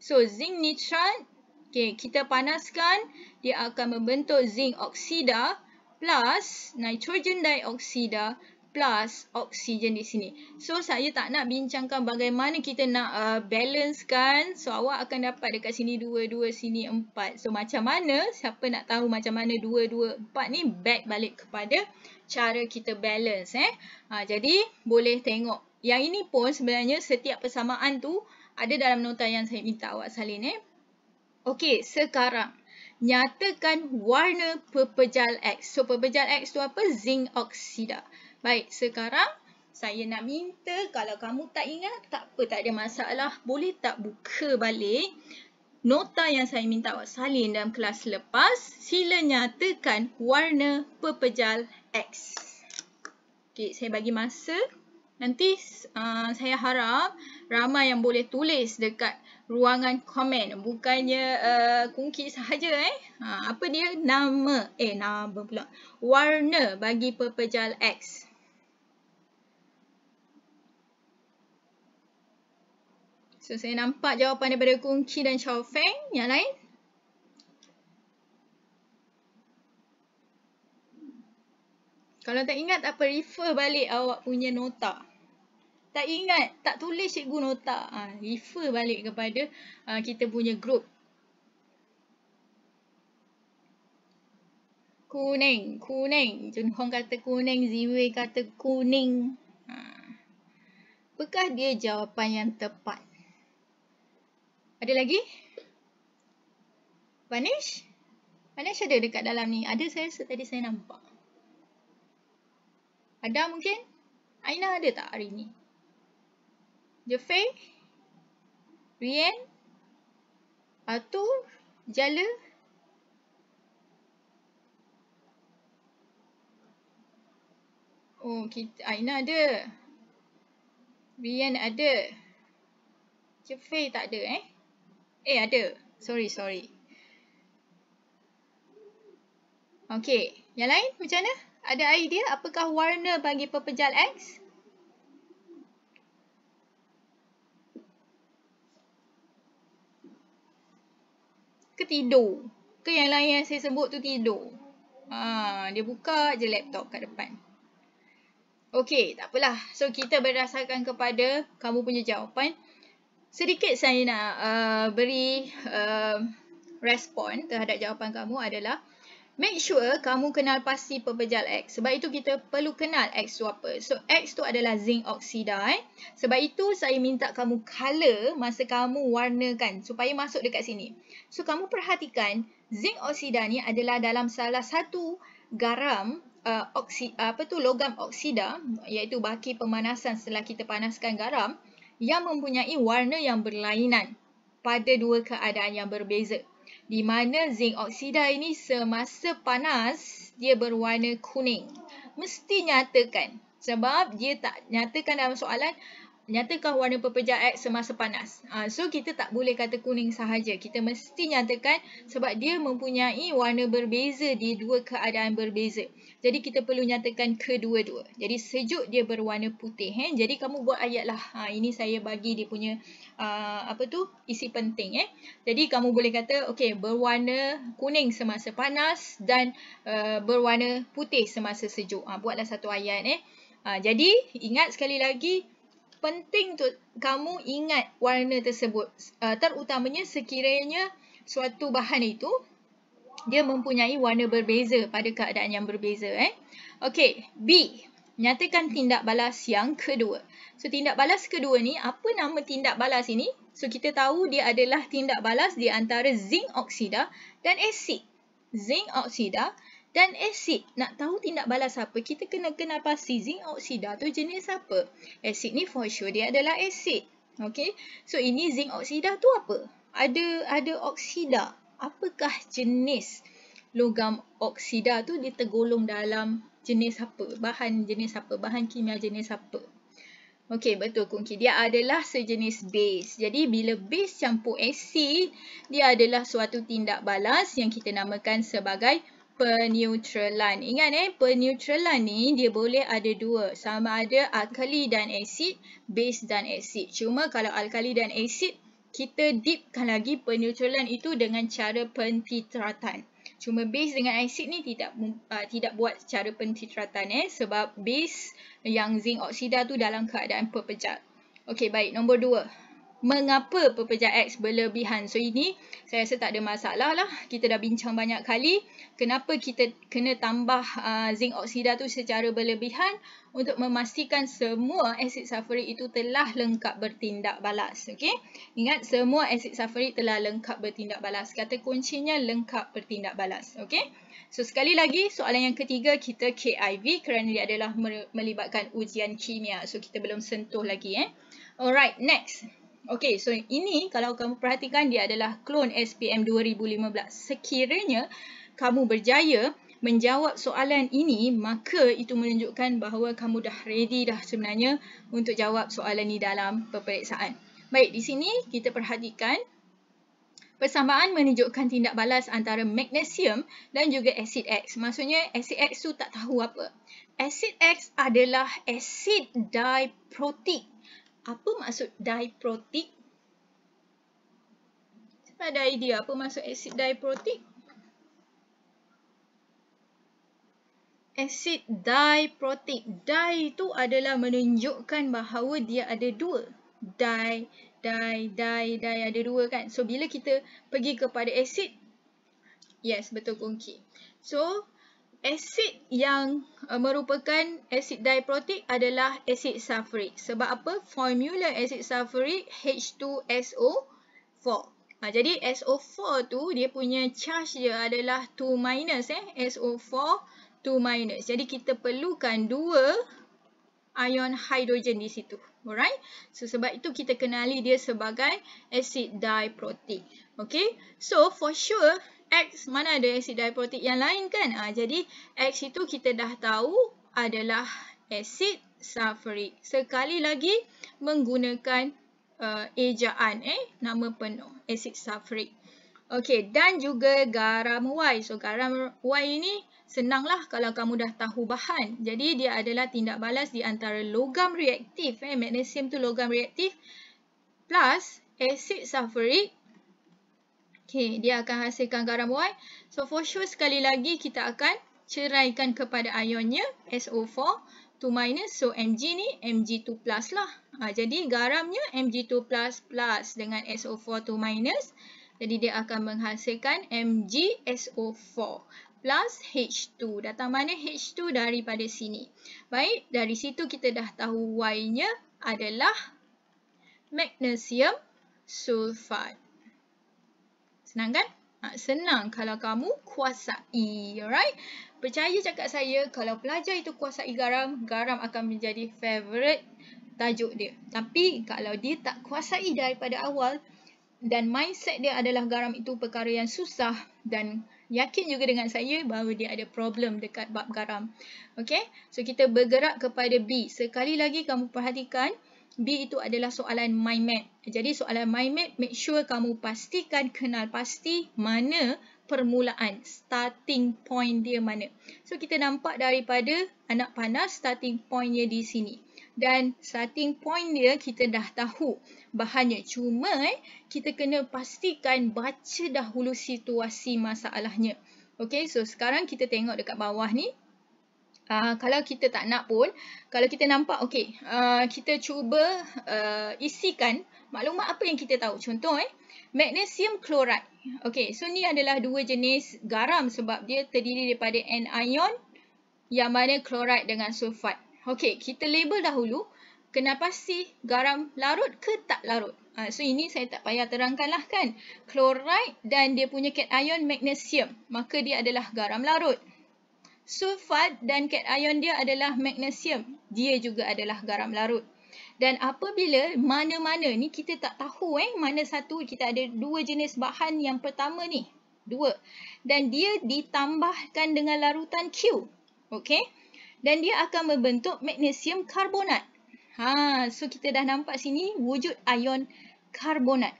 So, zinc nitrat Okey, kita panaskan, dia akan membentuk zinc oksida plus nitrogen dioksida plus oksigen di sini. So, saya tak nak bincangkan bagaimana kita nak uh, balancekan. So, awak akan dapat dekat sini 2, 2, sini 4. So, macam mana, siapa nak tahu macam mana 2, 2, 4 ni back balik kepada cara kita balance. Eh? Ha, jadi, boleh tengok. Yang ini pun sebenarnya setiap persamaan tu ada dalam nota yang saya minta awak salin. Eh? Okey, sekarang nyatakan warna pepejal X. So pepejal X tu apa? Zinc oksida. Baik, sekarang saya nak minta kalau kamu tak ingat, tak apa tak ada masalah, boleh tak buka balik nota yang saya minta awak salin dalam kelas lepas? Sila nyatakan warna pepejal X. Okey, saya bagi masa. Nanti uh, saya harap ramai yang boleh tulis dekat ruangan komen. Bukannya uh, kungki sahaja eh. Ha, apa dia? Nama. Eh, nama pula. Warna bagi pepejal X. So, saya nampak jawapan daripada kunci dan Chow Feng. Yang lain? Kalau tak ingat, apa refer balik awak punya nota tak ingat, tak tulis cikgu nota. Ha, refer balik kepada ha, kita punya group. Kuning, kuning. Jun Hong kata kuning, Ziwei kata kuning. Ha. Ah. Apakah dia jawapan yang tepat? Ada lagi? Vanish? Vanish ada dekat dalam ni. Ada saya rasa tadi saya nampak. Ada mungkin? Aina ada tak hari ni? Jefeng, Rian, Arthur, Jala, Oh, kita, Aina ada. Rian ada. Cefe tak ada eh. Eh, ada. Sorry, sorry. Okay, yang lain macam mana? Ada idea apakah warna bagi pepejal X? Okay. tidur. Ke yang lain yang saya sebut tu tidur. Ha, dia buka je laptop kat depan. Okey, tak apalah. So, kita berdasarkan kepada kamu punya jawapan. Sedikit saya nak uh, beri uh, respon terhadap jawapan kamu adalah Make sure kamu kenal pasti pepejal X. Sebab itu kita perlu kenal X tu apa. So X tu adalah zinc oksida. Eh? Sebab itu saya minta kamu color masa kamu warnakan supaya masuk dekat sini. So kamu perhatikan zinc oksida ni adalah dalam salah satu garam uh, oksi, uh, apa tu logam oksida iaitu baki pemanasan setelah kita panaskan garam yang mempunyai warna yang berlainan pada dua keadaan yang berbeza di mana zinc oksida ini semasa panas dia berwarna kuning. Mesti nyatakan sebab dia tak nyatakan dalam soalan nyatakan warna pepejal X semasa panas. Ah, so kita tak boleh kata kuning sahaja. Kita mesti nyatakan sebab dia mempunyai warna berbeza di dua keadaan berbeza. Jadi kita perlu nyatakan kedua-dua. Jadi sejuk dia berwarna putih. Eh. Jadi kamu buat ayat lah. Ah, ini saya bagi dia punya uh, apa tu isi penting eh. Jadi kamu boleh kata okey berwarna kuning semasa panas dan uh, berwarna putih semasa sejuk. Uh, buatlah satu ayat eh. Uh, jadi ingat sekali lagi penting tu, kamu ingat warna tersebut uh, terutamanya sekiranya suatu bahan itu dia mempunyai warna berbeza pada keadaan yang berbeza eh. Okey, B. Nyatakan tindak balas yang kedua. So tindak balas kedua ni, apa nama tindak balas ini? So kita tahu dia adalah tindak balas di antara zinc oksida dan asid. Zinc oksida dan asid. Nak tahu tindak balas apa? Kita kena kenal pasti zinc oksida tu jenis apa. Asid ni for sure dia adalah asid. Okay. So ini zinc oksida tu apa? Ada ada oksida. Apakah jenis logam oksida tu dia dalam jenis apa? Bahan jenis apa? Bahan kimia jenis apa? Okey, betul Kunki. Dia adalah sejenis base. Jadi, bila base campur asid, dia adalah suatu tindak balas yang kita namakan sebagai peneutralan. Ingat eh, peneutralan ni dia boleh ada dua. Sama ada alkali dan asid, base dan asid. Cuma kalau alkali dan asid, kita dipkan lagi peneutralan itu dengan cara pentitratan cuma base dengan asid ni tidak uh, tidak buat secara pencitratan eh sebab base yang zinc oksida tu dalam keadaan pepejat. Okey baik nombor dua. Mengapa pepejat X berlebihan? So ini saya rasa tak ada masalah lah. Kita dah bincang banyak kali kenapa kita kena tambah uh, zinc oksida tu secara berlebihan untuk memastikan semua asid sulfurik itu telah lengkap bertindak balas okay? ingat semua asid sulfurik telah lengkap bertindak balas kata kuncinya lengkap bertindak balas okay? so sekali lagi soalan yang ketiga kita KIV kerana dia adalah melibatkan ujian kimia so kita belum sentuh lagi eh alright next okay. so ini kalau kamu perhatikan dia adalah klon SPM 2015. Sekiranya kamu berjaya menjawab soalan ini, maka itu menunjukkan bahawa kamu dah ready dah sebenarnya untuk jawab soalan ini dalam peperiksaan. Baik, di sini kita perhatikan persamaan menunjukkan tindak balas antara magnesium dan juga asid X. Maksudnya asid X tu tak tahu apa. Asid X adalah asid diprotik. Apa maksud diprotik? ada idea apa maksud asid diprotik? Asid diprotik Di itu adalah menunjukkan bahawa dia ada dua. Di, di, di, di ada dua kan. So bila kita pergi kepada asid, yes betul kongki. So asid yang uh, merupakan asid diprotik adalah asid sulfuric. Sebab apa? Formula asid sulfuric H2SO4. Ha, jadi SO4 tu dia punya charge dia adalah 2 minus eh. SO4 2 minus. Jadi kita perlukan 2 ion hidrogen di situ. Alright. So sebab itu kita kenali dia sebagai asid diprotik. Okay. So for sure X mana ada asid diprotik yang lain kan? Ha, jadi X itu kita dah tahu adalah asid sulfuric. Sekali lagi menggunakan uh, ejaan eh. Nama penuh. asid sulfuric. Okay. Dan juga garam Y. So garam Y ini senanglah kalau kamu dah tahu bahan. Jadi dia adalah tindak balas di antara logam reaktif. Eh, magnesium tu logam reaktif plus asid sulfuric. Okay, dia akan hasilkan garam Y. So for sure sekali lagi kita akan ceraikan kepada ionnya SO4 to minus. So Mg ni Mg2 plus lah. Ha, jadi garamnya Mg2 plus plus dengan SO4 to minus. Jadi dia akan menghasilkan MgSO4 plus H2. Datang mana H2 daripada sini. Baik, dari situ kita dah tahu Y-nya adalah magnesium sulfat. Senang kan? Ha, senang kalau kamu kuasai, alright? Percaya cakap saya, kalau pelajar itu kuasai garam, garam akan menjadi favourite tajuk dia. Tapi kalau dia tak kuasai daripada awal dan mindset dia adalah garam itu perkara yang susah dan yakin juga dengan saya bahawa dia ada problem dekat bab garam. Okey, so kita bergerak kepada B. Sekali lagi kamu perhatikan, B itu adalah soalan mind map. Jadi soalan mind map, make sure kamu pastikan kenal pasti mana permulaan, starting point dia mana. So kita nampak daripada anak panas starting pointnya di sini dan starting point dia kita dah tahu bahannya cuma eh, kita kena pastikan baca dahulu situasi masalahnya Okay, so sekarang kita tengok dekat bawah ni Uh, kalau kita tak nak pun, kalau kita nampak, okay, uh, ah, kita cuba uh, isikan maklumat apa yang kita tahu. Contoh, eh, magnesium chloride. Okay, so ni adalah dua jenis garam sebab dia terdiri daripada anion yang mana chloride dengan sulfat. Okey, kita label dahulu kenapa sih garam larut ke tak larut. Ha, so, ini saya tak payah terangkan lah kan. Chloride dan dia punya cation magnesium. Maka dia adalah garam larut. Sulfat dan cation dia adalah magnesium. Dia juga adalah garam larut. Dan apabila mana-mana ni kita tak tahu eh. Mana satu kita ada dua jenis bahan yang pertama ni. Dua. Dan dia ditambahkan dengan larutan Q. Okey dan dia akan membentuk magnesium karbonat. Ha, so kita dah nampak sini wujud ion karbonat.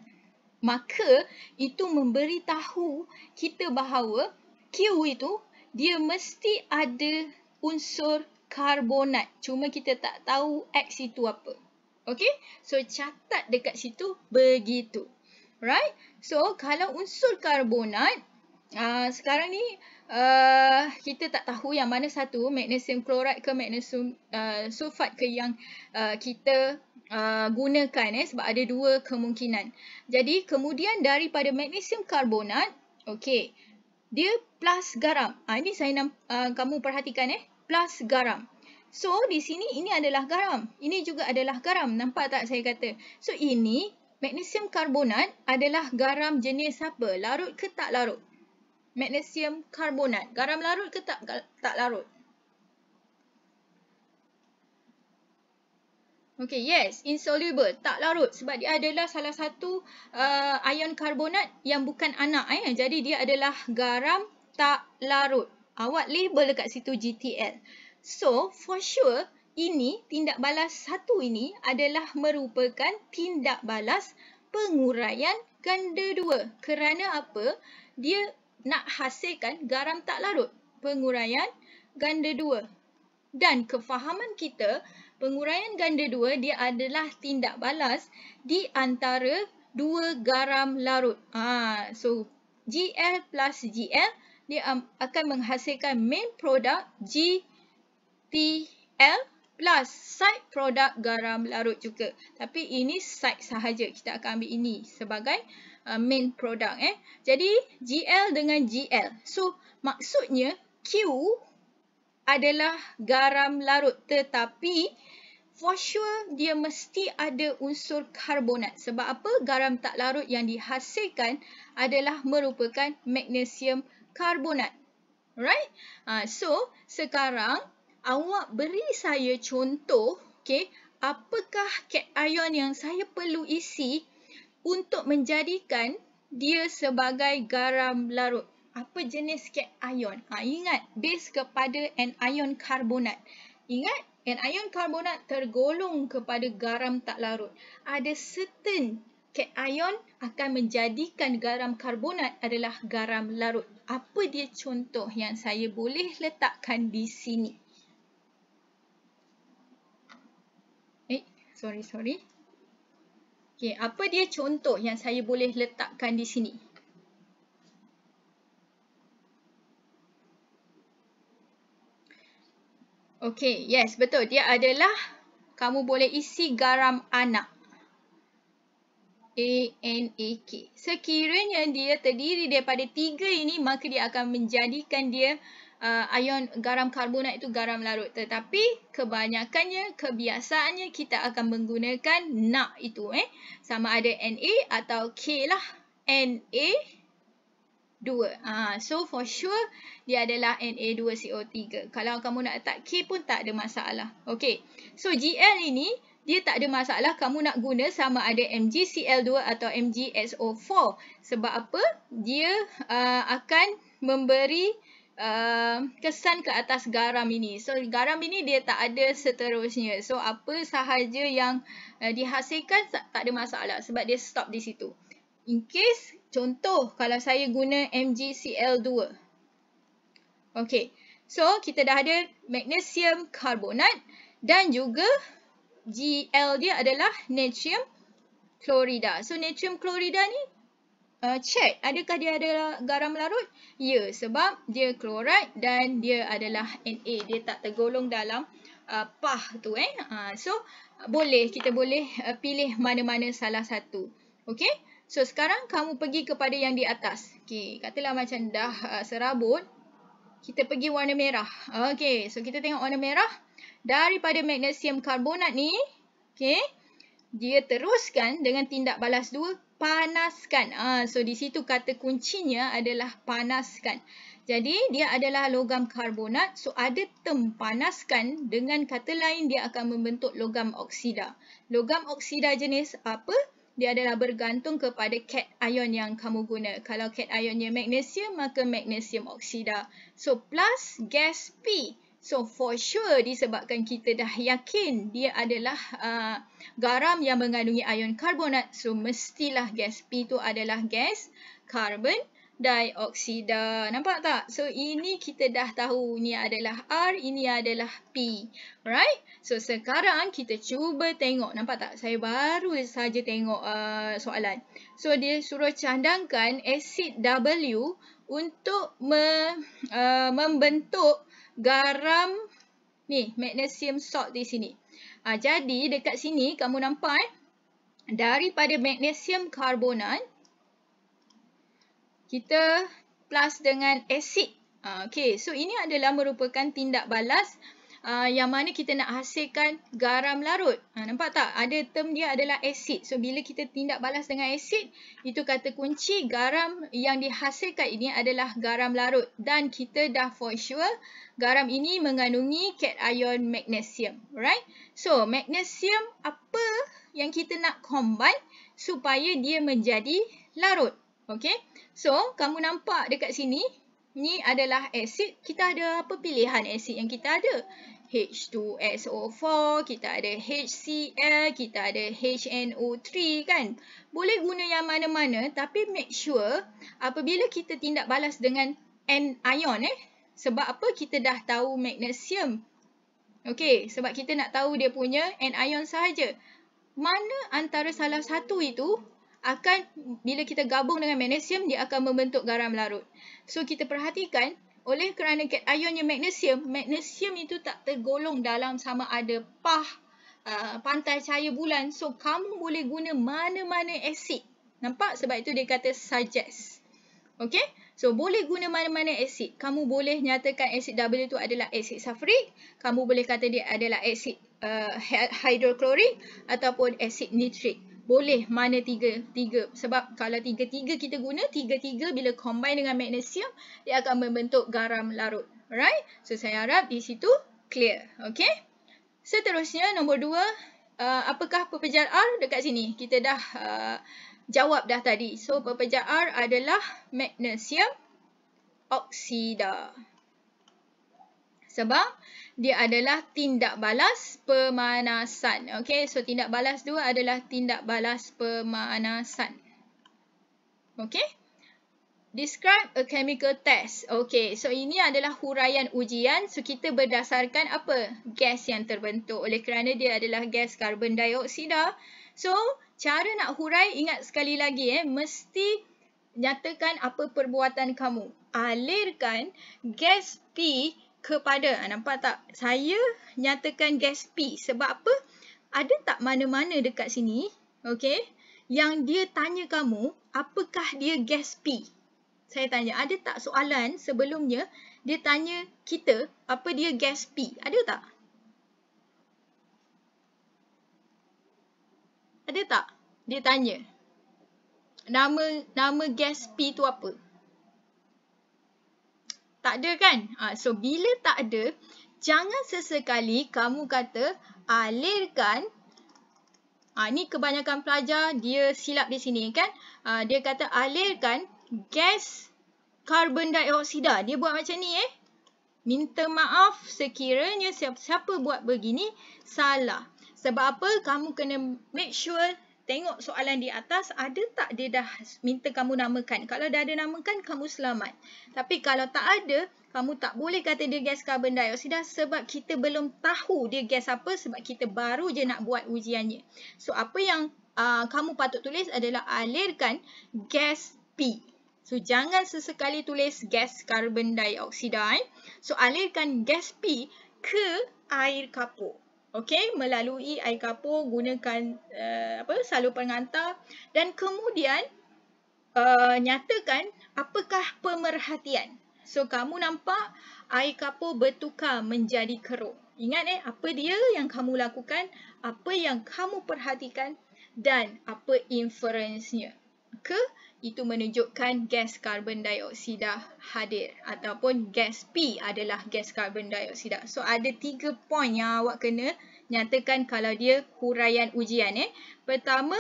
Maka itu memberi tahu kita bahawa kiwi itu dia mesti ada unsur karbonat. Cuma kita tak tahu X itu apa. Okay, so catat dekat situ begitu. Right? So kalau unsur karbonat, uh, sekarang ni uh, kita tak tahu yang mana satu magnesium chloride ke magnesium uh, sulfat ke yang uh, kita uh, gunakan eh sebab ada dua kemungkinan. Jadi kemudian daripada magnesium karbonat, okey. Dia plus garam. Ha, ini saya nak uh, kamu perhatikan eh plus garam. So di sini ini adalah garam. Ini juga adalah garam. Nampak tak saya kata? So ini magnesium karbonat adalah garam jenis apa? Larut ke tak larut? magnesium karbonat. Garam larut ke tak, tak larut? Okay, yes, insoluble, tak larut sebab dia adalah salah satu uh, ion karbonat yang bukan anak. Eh? Jadi dia adalah garam tak larut. Awak label dekat situ GTL. So, for sure, ini tindak balas satu ini adalah merupakan tindak balas penguraian ganda dua. Kerana apa? Dia nak hasilkan garam tak larut, penguraian ganda dua Dan kefahaman kita, penguraian ganda dua dia adalah tindak balas di antara dua garam larut. Ha, so, GL plus GL dia akan menghasilkan main produk GTL plus side produk garam larut juga. Tapi ini side sahaja. Kita akan ambil ini sebagai Uh, main product eh. Jadi GL dengan GL. So maksudnya Q adalah garam larut tetapi for sure dia mesti ada unsur karbonat. Sebab apa? Garam tak larut yang dihasilkan adalah merupakan magnesium karbonat. Right? Ah, so sekarang awak beri saya contoh, okay? Apakah cation yang saya perlu isi? untuk menjadikan dia sebagai garam larut. Apa jenis cation? Ha, ingat, base kepada anion karbonat. Ingat, anion karbonat tergolong kepada garam tak larut. Ada certain ion akan menjadikan garam karbonat adalah garam larut. Apa dia contoh yang saya boleh letakkan di sini? Eh, sorry, sorry. Okay, apa dia contoh yang saya boleh letakkan di sini? Okay, yes, betul. Dia adalah kamu boleh isi garam anak. A-N-A-K. Sekiranya dia terdiri daripada tiga ini, maka dia akan menjadikan dia uh, ion garam karbonat itu garam larut. Tetapi kebanyakannya, kebiasaannya kita akan menggunakan Na itu. eh Sama ada Na atau K lah. Na2. Uh, ah, so for sure dia adalah Na2CO3. Kalau kamu nak letak K pun tak ada masalah. Okay. So Gl ini dia tak ada masalah kamu nak guna sama ada MgCl2 atau MgSO4. Sebab apa? Dia uh, akan memberi... Ehm, kesan ke atas garam ini. So garam ini dia tak ada seterusnya. So apa sahaja yang uh, dihasilkan tak, tak ada masalah sebab dia stop di situ. In case contoh kalau saya guna MgCl2. Okay. So kita dah ada magnesium karbonat dan juga Gl dia adalah natrium klorida. So natrium klorida ni uh, check adakah dia adalah garam larut? Ya, sebab dia klorat dan dia adalah Na. Dia tak tergolong dalam uh, PAH tu eh. Uh, so, boleh. Kita boleh uh, pilih mana-mana salah satu. Okay? So, sekarang kamu pergi kepada yang di atas. Okay, katalah macam dah uh, serabut. Kita pergi warna merah. Okay, so kita tengok warna merah. Daripada magnesium karbonat ni, okay, dia teruskan dengan tindak balas 2 panaskan. Ha, so, di situ kata kuncinya adalah panaskan. Jadi, dia adalah logam karbonat. So, ada term panaskan dengan kata lain dia akan membentuk logam oksida. Logam oksida jenis apa? Dia adalah bergantung kepada cat ion yang kamu guna. Kalau cat ionnya magnesium, maka magnesium oksida. So, plus gas P. So for sure disebabkan kita dah yakin dia adalah uh, garam yang mengandungi ion karbonat. So mestilah gas P itu adalah gas karbon dioksida. Nampak tak? So ini kita dah tahu ni adalah R, ini adalah P. Alright? So sekarang kita cuba tengok. Nampak tak? Saya baru saja tengok uh, soalan. So dia suruh candangkan asid W untuk me, uh, membentuk garam ni magnesium salt di sini. Ha, jadi dekat sini kamu nampak eh, daripada magnesium karbonat kita plus dengan asid. Ha, ah, okay, so ini adalah merupakan tindak balas Ah, yang mana kita nak hasilkan garam larut. Ha, nampak tak? Ada term dia adalah asid. So, bila kita tindak balas dengan asid, itu kata kunci garam yang dihasilkan ini adalah garam larut. Dan kita dah for sure garam ini mengandungi cation magnesium. Right? So, magnesium apa yang kita nak combine supaya dia menjadi larut. Okay? So, kamu nampak dekat sini, ni adalah asid. Kita ada apa pilihan asid yang kita ada? H2SO4, kita ada HCl, kita ada HNO3 kan. Boleh guna yang mana-mana tapi make sure apabila kita tindak balas dengan anion eh. Sebab apa kita dah tahu magnesium. Okey, sebab kita nak tahu dia punya anion sahaja. Mana antara salah satu itu akan bila kita gabung dengan magnesium dia akan membentuk garam larut. So kita perhatikan oleh kerana kationnya magnesium, magnesium itu tak tergolong dalam sama ada pah, uh, pantai cahaya bulan. So, kamu boleh guna mana-mana asid. Nampak? Sebab itu dia kata suggest. Okay? So, boleh guna mana-mana asid. Kamu boleh nyatakan asid W itu adalah asid safri. Kamu boleh kata dia adalah asid uh, hidroklorik ataupun asid nitrit boleh mana tiga tiga sebab kalau tiga tiga kita guna tiga tiga bila combine dengan magnesium dia akan membentuk garam larut right so saya harap di situ clear okay seterusnya nombor dua uh, apakah pepejal R dekat sini kita dah uh, jawab dah tadi so pepejal R adalah magnesium oksida sebab dia adalah tindak balas pemanasan. Okey, so tindak balas dua adalah tindak balas pemanasan. Okey. Describe a chemical test. Okey, so ini adalah huraian ujian. So, kita berdasarkan apa? Gas yang terbentuk. Oleh kerana dia adalah gas karbon dioksida. So, cara nak hurai, ingat sekali lagi eh. Mesti nyatakan apa perbuatan kamu. Alirkan gas P kepada ah, nampak tak saya nyatakan gas P sebab apa ada tak mana-mana dekat sini okey yang dia tanya kamu apakah dia gas P saya tanya ada tak soalan sebelumnya dia tanya kita apa dia gas P ada tak ada tak dia tanya nama nama gas P tu apa tak ada kan? Ha, so, bila tak ada, jangan sesekali kamu kata alirkan. Ha, ni kebanyakan pelajar dia silap di sini kan? Ha, dia kata alirkan gas karbon dioksida. Dia buat macam ni eh. Minta maaf sekiranya siapa, siapa buat begini salah. Sebab apa? Kamu kena make sure tengok soalan di atas ada tak dia dah minta kamu namakan. Kalau dah ada namakan kamu selamat. Tapi kalau tak ada kamu tak boleh kata dia gas karbon dioksida sebab kita belum tahu dia gas apa sebab kita baru je nak buat ujiannya. So apa yang uh, kamu patut tulis adalah alirkan gas P. So jangan sesekali tulis gas karbon dioksida. Eh. So alirkan gas P ke air kapur okey melalui air kapur gunakan uh, apa salur pengantar dan kemudian uh, nyatakan apakah pemerhatian so kamu nampak air kapur bertukar menjadi keruh ingat eh apa dia yang kamu lakukan apa yang kamu perhatikan dan apa inferensinya ke okay? itu menunjukkan gas karbon dioksida hadir ataupun gas P adalah gas karbon dioksida. So ada tiga poin yang awak kena nyatakan kalau dia huraian ujian. Eh. Pertama,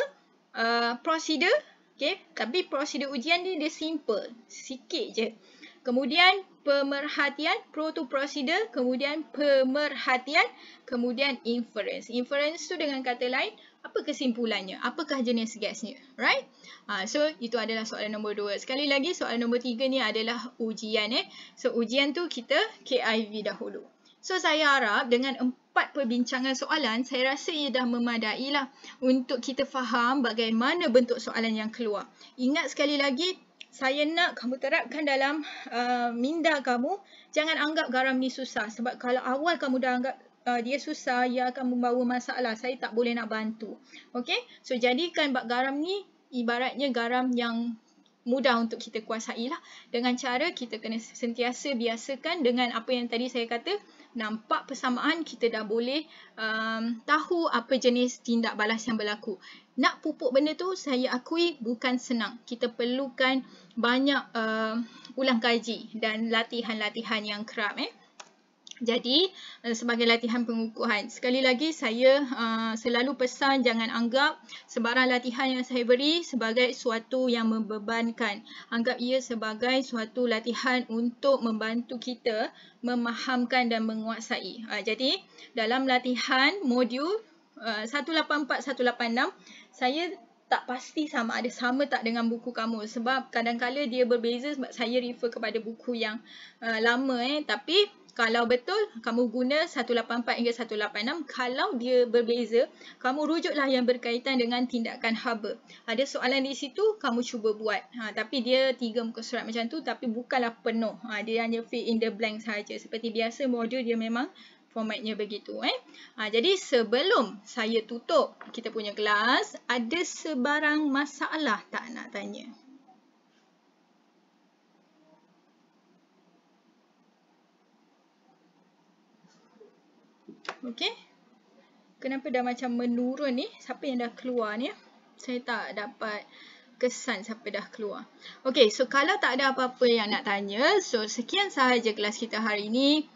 uh, prosedur. Okay. Tapi prosedur ujian ni dia simple. Sikit je. Kemudian pemerhatian, proto prosedur. Kemudian pemerhatian. Kemudian inference. Inference tu dengan kata lain, apa kesimpulannya? Apakah jenis gasnya? Right? Ha, so, itu adalah soalan nombor dua. Sekali lagi, soalan nombor tiga ni adalah ujian. Eh. So, ujian tu kita KIV dahulu. So, saya harap dengan empat perbincangan soalan, saya rasa ia dah memadailah untuk kita faham bagaimana bentuk soalan yang keluar. Ingat sekali lagi, saya nak kamu terapkan dalam uh, minda kamu, jangan anggap garam ni susah. Sebab kalau awal kamu dah anggap uh, dia susah, ia akan membawa masalah. Saya tak boleh nak bantu. Okay? So, jadikan bak garam ni ibaratnya garam yang mudah untuk kita kuasai lah. Dengan cara kita kena sentiasa biasakan dengan apa yang tadi saya kata, nampak persamaan kita dah boleh um, tahu apa jenis tindak balas yang berlaku. Nak pupuk benda tu, saya akui bukan senang. Kita perlukan banyak uh, ulang kaji dan latihan-latihan yang kerap. Eh. Jadi eh, sebagai latihan pengukuhan. Sekali lagi saya uh, selalu pesan jangan anggap sebarang latihan yang saya beri sebagai suatu yang membebankan. Anggap ia sebagai suatu latihan untuk membantu kita memahamkan dan menguasai. Uh, jadi dalam latihan modul uh, eh, 184-186 saya tak pasti sama ada sama tak dengan buku kamu sebab kadang-kadang dia berbeza sebab saya refer kepada buku yang uh, lama. Eh. Tapi... Tapi kalau betul kamu guna 184 hingga 186 kalau dia berbeza kamu rujuklah yang berkaitan dengan tindakan haba ada soalan di situ kamu cuba buat ha, tapi dia tiga muka surat macam tu tapi bukanlah penuh ha, dia hanya fill in the blank saja seperti biasa modul dia memang formatnya begitu eh ha, jadi sebelum saya tutup kita punya kelas ada sebarang masalah tak nak tanya Okay, Kenapa dah macam menurun ni? Siapa yang dah keluar ni? Saya tak dapat kesan siapa dah keluar. Okay, so kalau tak ada apa-apa yang nak tanya, so sekian sahaja kelas kita hari ini.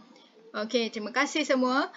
Okay, terima kasih semua.